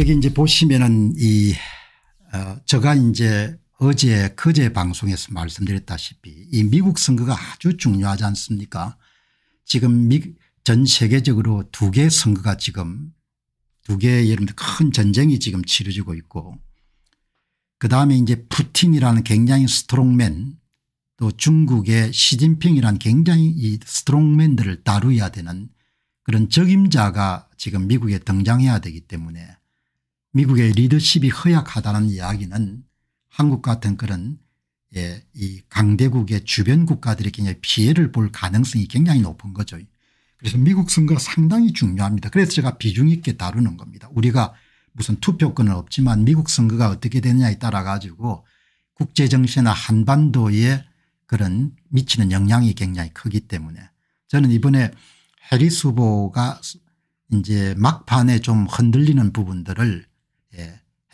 여기 이제 보시면은 이어저가 이제 어제 그제 방송에서 말씀드렸다시피 이 미국 선거가 아주 중요하지 않습니까 지금 미, 전 세계적으로 두 개 선거가 지금 두 개의 여러분들 큰 전쟁이 지금 치러지고 있고 그다음에 이제 푸틴이라는 굉장히 스트롱맨 또 중국의 시진핑이란 굉장히 이 스트롱맨들을 다루어야 되는 그런 적임자가 지금 미국에 등장해야 되기 때문에 미국의 리더십이 허약하다는 이야기는 한국 같은 그런 예, 이 강대국의 주변 국가들이 굉장히 피해를 볼 가능성이 굉장히 높은 거죠. 그래서 예. 미국 선거가 상당히 중요합니다. 그래서 제가 비중 있게 다루는 겁니다. 우리가 무슨 투표권은 없지만 미국 선거가 어떻게 되느냐에 따라 가지고 국제정세나 한반도에 그런 미치는 영향이 굉장히 크기 때문에 저는 이번에 해리스 후보가 이제 막판에 좀 흔들리는 부분들을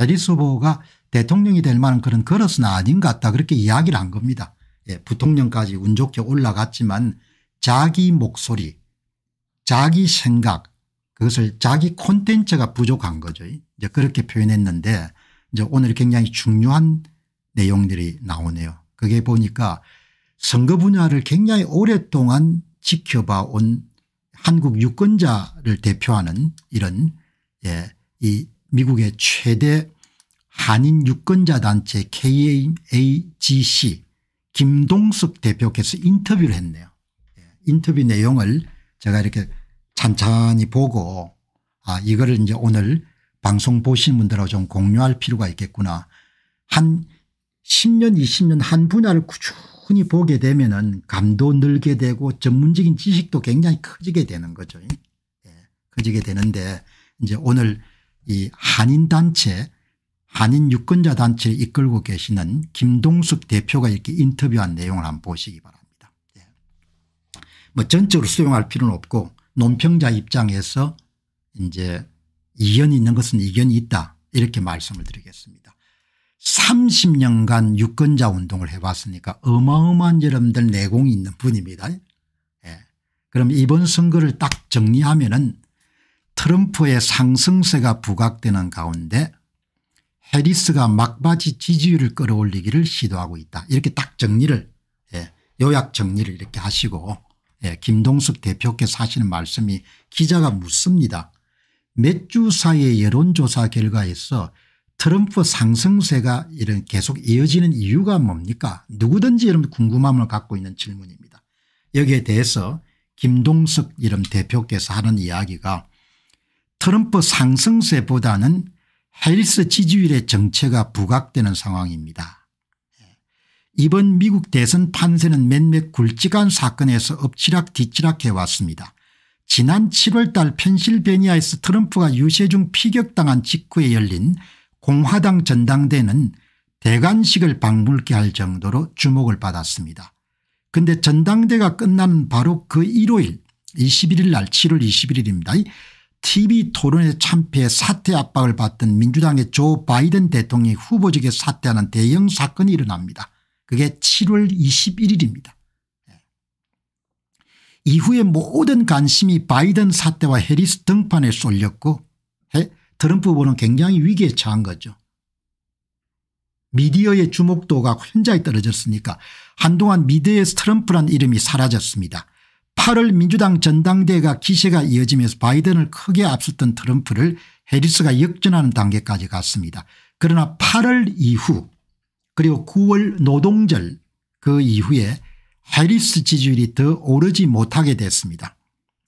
해리스 후보가 대통령이 될 만한 그런 걸어서는 아닌 것 같다 그렇게 이야기를 한 겁니다. 예, 부통령까지 운 좋게 올라갔지만 자기 목소리 자기 생각 그것을 자기 콘텐츠가 부족한 거죠. 이제 그렇게 표현했는데 이제 오늘 굉장히 중요한 내용들이 나오네요. 그게 보니까 선거 분야를 굉장히 오랫동안 지켜봐 온 한국 유권자를 대표하는 이런 예, 이 미국의 최대 한인 유권자단체 KAAGC 김동숙 대표께서 인터뷰를 했네요. 예, 인터뷰 내용을 제가 이렇게 찬찬히 보고 아 이거를 이제 오늘 방송 보신 분들하고 좀 공유할 필요가 있겠구나. 한 10년 20년 한 분야를 꾸준히 보게 되면 은 감도 늘게 되고 전문적인 지식도 굉장히 커지게 되는 거죠. 예, 커지게 되는데 이제 오늘 이 한인단체 한인 유권자 단체를 이끌고 계시는 김동숙 대표가 이렇게 인터뷰한 내용을 한번 보시기 바랍니다. 예. 뭐 전적으로 수용할 필요는 없고 논평자 입장에서 이제 이견이 있는 것은 이견이 있다 이렇게 말씀을 드리겠습니다. 30년간 유권자 운동을 해봤으니까 어마어마한 여러분들 내공이 있는 분입니다. 예. 그럼 이번 선거를 딱 정리하면 은 트럼프의 상승세가 부각되는 가운데 해리스가 막바지 지지율을 끌어올리기를 시도하고 있다. 이렇게 딱 정리를 예, 요약 정리를 이렇게 하시고 예, 김동석 대표께서 하시는 말씀이 기자가 묻습니다. 몇 주 사이의 여론조사 결과에서 트럼프 상승세가 이런 계속 이어지는 이유가 뭡니까 누구든지 이런 궁금함을 갖고 있는 질문입니다. 여기에 대해서 김동석 이름 대표께서 하는 이야기가 트럼프 상승세보다는 해리스 지지율의 정체가 부각되는 상황입니다. 이번 미국 대선 판세는 몇몇 굵직한 사건에서 엎치락뒤치락 해왔습니다. 지난 7월 달 펜실베니아에서 트럼프가 유세 중 피격당한 직후에 열린 공화당 전당대는 대관식을 방불케 할 정도로 주목을 받았습니다. 근데 전당대가 끝나 바로 그 일요일 21일 날 7월 21일입니다. TV 토론에 참패해 사퇴 압박을 받던 민주당의 조 바이든 대통령이 후보직에 사퇴하는 대형 사건이 일어납니다. 그게 7월 21일입니다. 예. 이후에 모든 관심이 바이든 사태와 해리스 등판에 쏠렸고 트럼프 후보는 굉장히 위기에 처한 거죠. 미디어의 주목도가 현저히 떨어졌으니까 한동안 미디어에서 트럼프란 이름이 사라졌습니다. 8월 민주당 전당대회가 기세가 이어지면서 바이든을 크게 앞섰던 트럼프를 해리스가 역전하는 단계까지 갔습니다. 그러나 8월 이후 그리고 9월 노동절 그 이후에 해리스 지지율이 더 오르지 못하게 됐습니다.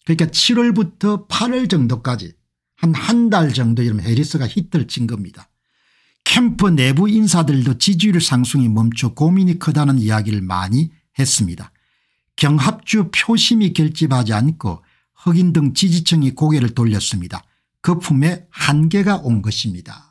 그러니까 7월부터 8월 정도까지 한 한 달 정도 이러면 해리스가 히트를 친 겁니다. 캠프 내부 인사들도 지지율 상승이 멈춰 고민이 크다는 이야기를 많이 했습니다. 경합주 표심이 결집하지 않고 흑인 등 지지층이 고개를 돌렸습니다. 그 품에 한계가 온 것입니다.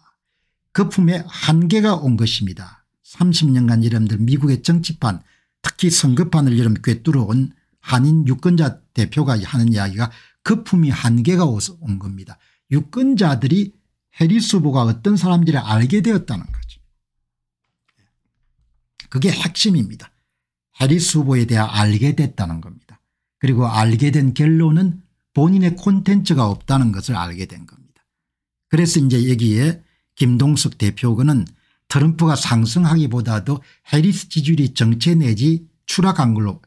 그 품에 한계가 온 것입니다. 30년간 여러분들 미국의 정치판 특히 선거판을 여러분 꿰뚫어온 한인 유권자 대표가 하는 이야기가 그 품이 한계가 온 겁니다. 유권자들이 해리스 후보가 어떤 사람인지를 알게 되었다는 거죠. 그게 핵심입니다. 해리스 후보에 대해 알게 됐다는 겁니다. 그리고 알게 된 결론은 본인의 콘텐츠가 없다는 것을 알게 된 겁니다. 그래서 이제 여기에 김동석 대표는 트럼프가 상승하기보다도 해리스 지지율이 정체 내지 추락한 걸로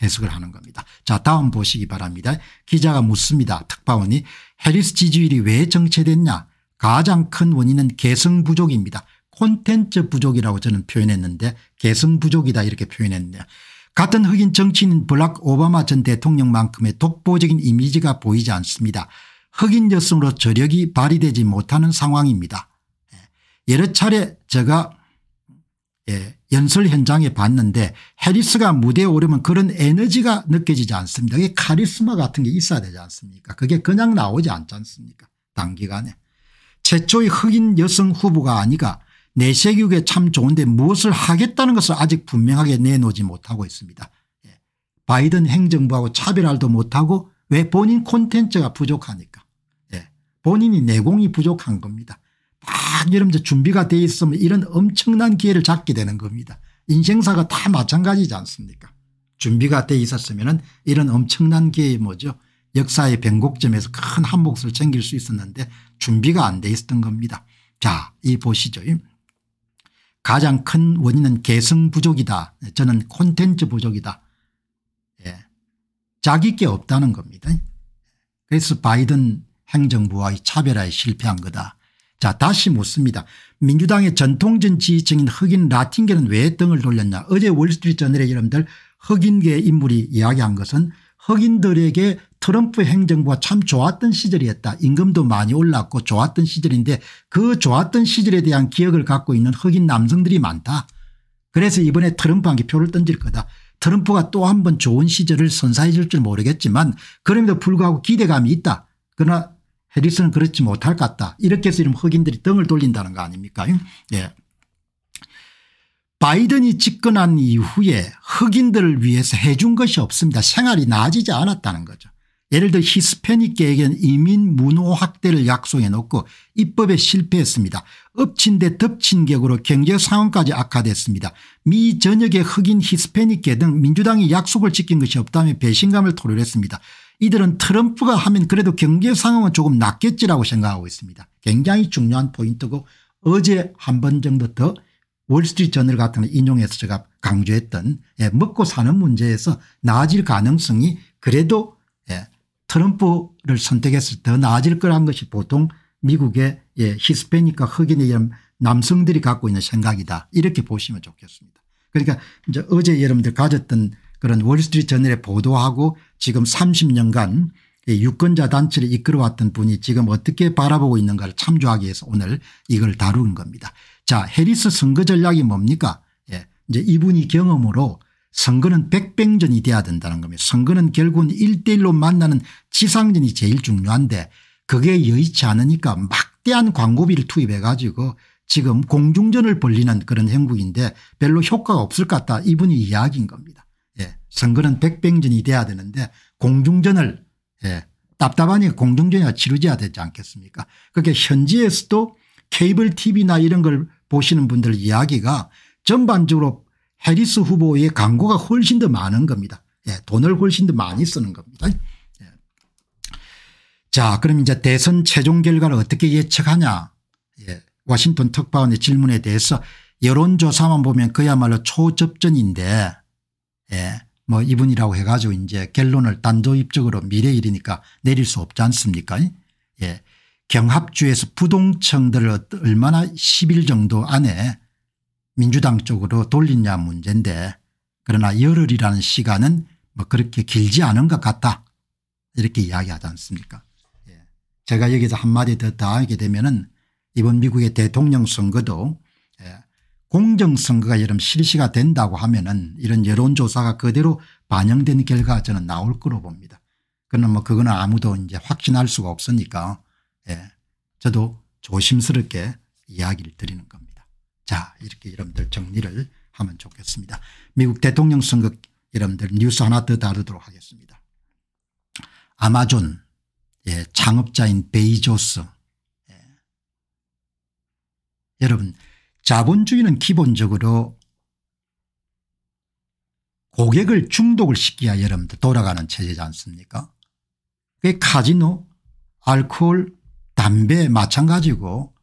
해석을 하는 겁니다. 자 다음 보시기 바랍니다. 기자가 묻습니다. 특파원이 해리스 지지율이 왜 정체됐냐 가장 큰 원인은 개성 부족입니다. 콘텐츠 부족이라고 저는 표현했는데 개성 부족이다 이렇게 표현했네요 같은 흑인 정치인 블락 오바마 전 대통령만큼의 독보적인 이미지가 보이지 않습니다. 흑인 여성으로 저력이 발휘되지 못하는 상황입니다. 예, 여러 차례 제가 예, 연설 현장에 봤는데 해리스가 무대에 오르면 그런 에너지가 느껴지지 않습니다. 그게 카리스마 같은 게 있어야 되지 않습니까 그게 그냥 나오지 않지 않습니까 단기간에. 최초의 흑인 여성 후보가 아니가 내세교육에 참 좋은데 무엇을 하겠다는 것을 아직 분명하게 내놓지 못하고 있습니다. 예. 바이든 행정부하고 차별화도 못하고 왜 본인 콘텐츠가 부족하니까 예. 본인이 내공이 부족한 겁니다. 막 여러분들 준비가 돼 있으면 이런 엄청난 기회를 잡게 되는 겁니다. 인생사가 다 마찬가지지 않습니까 준비가 돼 있었으면 이런 엄청난 기회 뭐죠 역사의 변곡점에서 큰 한몫을 챙길 수 있었는데 준비가 안 돼 있었던 겁니다. 자, 이 보시죠. 가장 큰 원인은 개성 부족이다. 저는 콘텐츠 부족이다. 예. 자기 게 없다는 겁니다. 그래서 바이든 행정부와의 차별화에 실패한 거다. 자 다시 묻습니다. 민주당의 전통전 지지층인 흑인 라틴계는 왜 등을 돌렸냐. 어제 월스트리트저널에 여러분들 흑인계 인물이 이야기한 것은 흑인들에게 트럼프 행정부가 참 좋았던 시절이었다. 임금도 많이 올랐고 좋았던 시절인데 그 좋았던 시절에 대한 기억을 갖고 있는 흑인 남성들이 많다. 그래서 이번에 트럼프한테 표를 던질 거다. 트럼프가 또 한 번 좋은 시절을 선사해 줄 줄 모르겠지만 그럼에도 불구하고 기대감이 있다. 그러나 해리스는 그렇지 못할 것 같다. 이렇게 해서 지금 흑인들이 등을 돌린다는 거 아닙니까? 예. 바이든이 집권한 이후에 흑인들을 위해서 해준 것이 없습니다. 생활이 나아지지 않았다는 거죠. 예를 들어 히스패닉계에겐 이민 문호 확대를 약속해 놓고 입법에 실패했습니다. 엎친 데 덮친 격으로 경제 상황까지 악화됐습니다. 미 전역의 흑인 히스패닉계 등 민주당이 약속을 지킨 것이 없다며 배신감을 토로했습니다. 이들은 트럼프가 하면 그래도 경제 상황은 조금 낫겠지라고 생각하고 있습니다. 굉장히 중요한 포인트고 어제 한 번 정도 더 월스트리트 저널 같은 걸 인용해서 제가 강조했던 예, 먹고 사는 문제에서 나아질 가능성이 그래도 트럼프를 선택했을 때 더 나아질 거란 것이 보통 미국의 예, 히스패닉과 흑인의이한 남성들이 갖고 있는 생각이다 이렇게 보시면 좋겠습니다. 그러니까 이제 어제 여러분들 가졌던 그런 월스트리트 저널에 보도하고 지금 30년간 유권자 단체를 이끌어왔던 분이 지금 어떻게 바라보고 있는가를 참조하기 위해서 오늘 이걸 다루는 겁니다. 자 해리스 선거 전략이 뭡니까 예, 이제 이분이 경험으로 선거는 백병전이 돼야 된다는 겁니다. 선거는 결국은 1대1로 만나는 지상전이 제일 중요한데 그게 여의치 않으니까 막대한 광고비를 투입해 가지고 지금 공중전을 벌리는 그런 형국인데 별로 효과가 없을 것 같다 이분이 이야기인 겁니다. 예. 선거는 백병전이 돼야 되는데 공중전을 예. 답답하니공중전이 치르지야 되지 않겠습니까 그러니 현지에서도 케이블 tv나 이런 걸 보시는 분들 이야기가 전반적으로 해리스 후보의 광고가 훨씬 더 많은 겁니다. 예, 돈을 훨씬 더 많이 쓰는 겁니다. 예. 자 그럼 이제 대선 최종 결과를 어떻게 예측하냐 예. 워싱턴 특파원의 질문에 대해서 여론조사만 보면 그야말로 초접전인데 예. 뭐 이분이라고 해가지고 이제 결론을 단도입적으로 미래일이니까 내릴 수 없지 않습니까 예. 경합주에서 부동층들을 얼마나 10일 정도 안에 민주당 쪽으로 돌리냐 문제인데 그러나 열흘이라는 시간은 뭐 그렇게 길지 않은 것 같다 이렇게 이야기하지 않습니까 예. 제가 여기서 한마디 더 더하게 되면 은 이번 미국의 대통령 선거도 예. 공정선거가 여름 실시가 된다고 하면 은 이런 여론조사가 그대로 반영된 결과 저는 나올 거로 봅니다. 그러나 뭐 그거는 아무도 이제 확신할 수가 없으니까 예. 저도 조심스럽게 이야기를 드리는 겁니다. 자 이렇게 여러분들 정리를 하면 좋겠습니다. 미국 대통령 선거 여러분들 뉴스 하나 더 다루도록 하겠습니다. 아마존 예, 창업자인 베이조스 예. 여러분 자본주의는 기본적으로 고객을 중독을 시켜야 여러분들 돌아가는 체제지 않습니까 그 카지노 알코올 담배 마찬가지고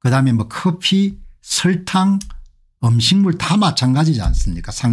그다음에 뭐 커피 설탕 음식물 다 마찬가지지 않습니까